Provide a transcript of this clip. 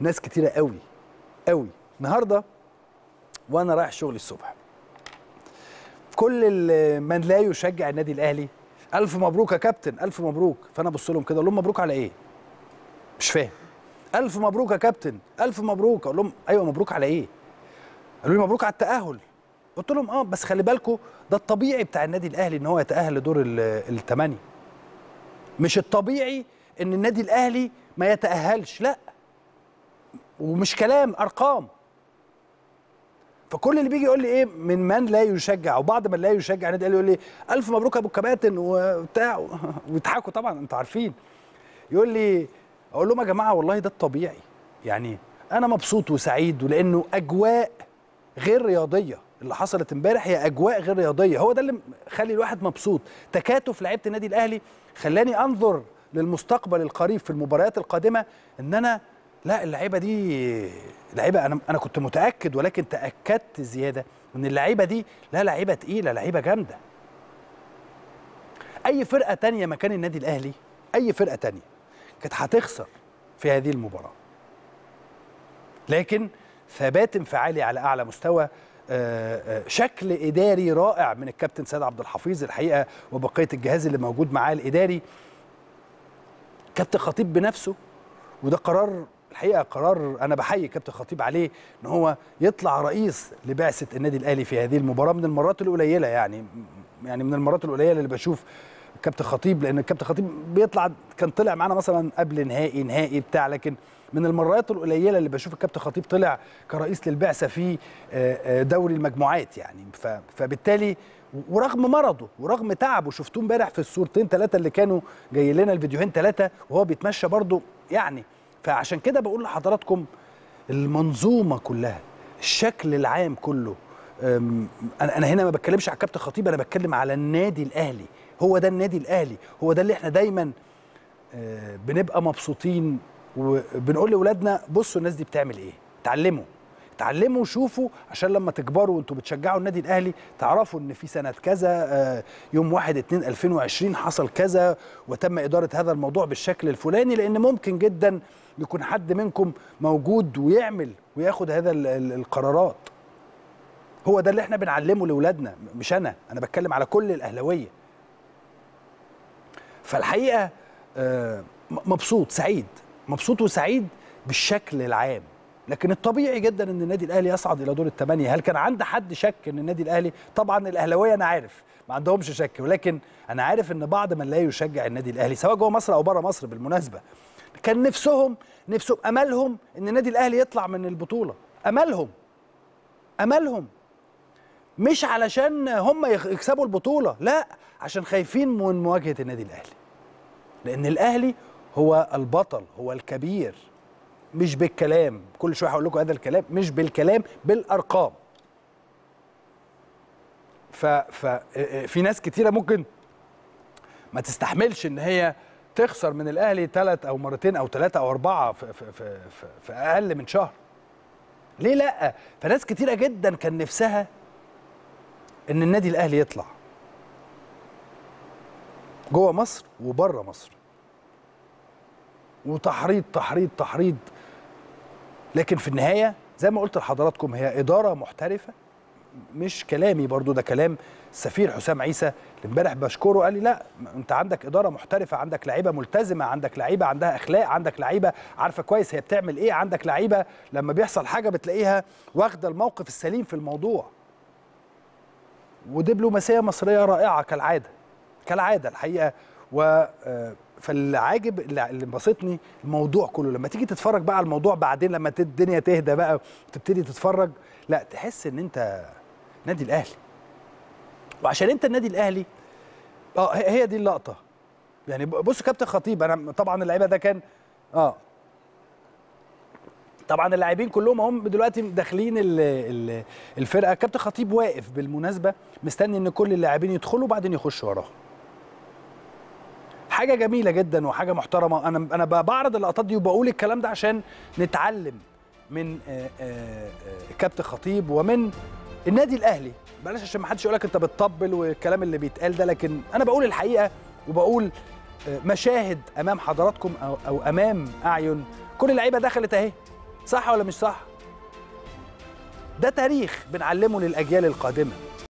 ناس كتيره قوي قوي النهارده وانا رايح شغلي الصبح كل من لا يشجع النادي الاهلي الف مبروك يا كابتن الف مبروك فانا ابص لهم كده اقول لهم مبروك على ايه مش فاهم الف مبروك يا كابتن الف مبروك اقول لهم ايوه مبروك على ايه قالوا لي مبروك على التاهل قلت لهم اه بس خلي بالكم ده الطبيعي بتاع النادي الاهلي ان هو يتاهل لدور الثمانيه مش الطبيعي ان النادي الاهلي ما يتاهلش لا ومش كلام ارقام فكل اللي بيجي يقول لي ايه من من لا يشجع وبعض من لا يشجع نادي يعني الاهلي يقول لي الف مبروك يا ابو الكباتن وبتاع ويضحكوا طبعا انتوا عارفين يقول لي اقول لهم يا جماعه والله ده الطبيعي يعني انا مبسوط وسعيد ولانه اجواء غير رياضيه اللي حصلت امبارح هي اجواء غير رياضيه هو ده اللي خلي الواحد مبسوط تكاتف لعيبه النادي الاهلي خلاني انظر للمستقبل القريب في المباريات القادمه ان انا لا اللعيبه دي لعيبه انا انا كنت متاكد ولكن تاكدت زياده ان اللعيبه دي لا لعيبه تقيله لعيبه جامده اي فرقه تانية مكان النادي الاهلي اي فرقه تانية كانت هتخسر في هذه المباراه لكن ثبات انفعالي على اعلى مستوى آه، آه، شكل اداري رائع من الكابتن سيد عبد الحفيظ الحقيقه وبقيه الجهاز اللي موجود معاه الاداري كابتن خطيب بنفسه وده قرار الحقيقه قرار انا بحيي كابتن خطيب عليه ان هو يطلع رئيس لبعثه النادي الاهلي في هذه المباراه من المرات القليله يعني يعني من المرات القليله اللي بشوف كابتن خطيب لان الكابتن خطيب بيطلع كان طلع معانا مثلا قبل نهائي نهائي بتاع لكن من المرات القليله اللي بشوف الكابتن خطيب طلع كرئيس للبعثه في آه، آه، دوري المجموعات يعني فبالتالي ورغم مرضه ورغم تعبه شفتوه امبارح في الصورتين ثلاثه اللي كانوا جايين لنا الفيديوهين ثلاثه وهو بيتمشى برضه يعني فعشان كده بقول لحضراتكم المنظومه كلها الشكل العام كله انا هنا ما بتكلمش على كابتن خطيب انا بتكلم على النادي الاهلي هو ده النادي الاهلي هو ده اللي احنا دايما أه، بنبقى مبسوطين وبنقول لاولادنا بصوا الناس دي بتعمل ايه اتعلموا اتعلموا شوفوا عشان لما تكبروا وانتوا بتشجعوا النادي الاهلي تعرفوا ان في سنه كذا آه، يوم 1 2 2020 حصل كذا وتم اداره هذا الموضوع بالشكل الفلاني لان ممكن جدا يكون حد منكم موجود ويعمل وياخد هذا القرارات هو ده اللي احنا بنعلمه لاولادنا مش انا انا بتكلم على كل الاهلاويه فالحقيقه آه، مبسوط سعيد مبسوط وسعيد بالشكل العام لكن الطبيعي جدا ان النادي الاهلي يصعد الى دور الثمانيه هل كان عند حد شك ان النادي الاهلي طبعا الاهلاويه انا عارف ما عندهمش شك ولكن انا عارف ان بعض من لا يشجع النادي الاهلي سواء جوه مصر او بره مصر بالمناسبه كان نفسهم نفسهم املهم ان النادي الاهلي يطلع من البطوله املهم املهم مش علشان هم يكسبوا البطوله لا عشان خايفين من مواجهه النادي الاهلي لان الاهلي هو البطل هو الكبير مش بالكلام كل شويه هقول لكم هذا الكلام مش بالكلام بالارقام ف آه، آه، في ناس كتيره ممكن ما تستحملش ان هي تخسر من الاهلي ثلاث او مرتين او ثلاثه او اربعه في, في, في, في اقل من شهر ليه لا فناس كتيره جدا كان نفسها ان النادي الاهلي يطلع جوه مصر وبره مصر وتحريض تحريض تحريض لكن في النهايه زي ما قلت لحضراتكم هي اداره محترفه مش كلامي برضو ده كلام السفير حسام عيسى اللي امبارح بشكره قال لي لا انت عندك اداره محترفه عندك لعيبه ملتزمه عندك لعيبه عندها اخلاق عندك لعيبه عارفه كويس هي بتعمل ايه عندك لعيبه لما بيحصل حاجه بتلاقيها واخده الموقف السليم في الموضوع ودبلوماسيه مصريه رائعه كالعاده كالعاده الحقيقه و آه، فالعاجب اللي انبسطني الموضوع كله لما تيجي تتفرج بقى على الموضوع بعدين لما الدنيا تهدى بقى وتبتدي تتفرج لا تحس ان انت نادي الاهلي وعشان انت النادي الاهلي اه هي دي اللقطه يعني بص كابتن خطيب انا طبعا اللعيبه ده كان اه طبعا اللاعبين كلهم هم دلوقتي داخلين الفرقه كابتن خطيب واقف بالمناسبه مستني ان كل اللاعبين يدخلوا وبعدين يخشوا وراهم حاجه جميله جدا وحاجه محترمه انا انا بعرض اللقطات دي وبقول الكلام ده عشان نتعلم من آه، آه، آه، كابتن خطيب ومن النادي الاهلي بلاش عشان ما حدش يقول لك انت بتطبل والكلام اللي بيتقال ده لكن انا بقول الحقيقه وبقول مشاهد امام حضراتكم او, أو امام اعين كل اللعيبه دخلت اهي صح ولا مش صح ده تاريخ بنعلمه للاجيال القادمه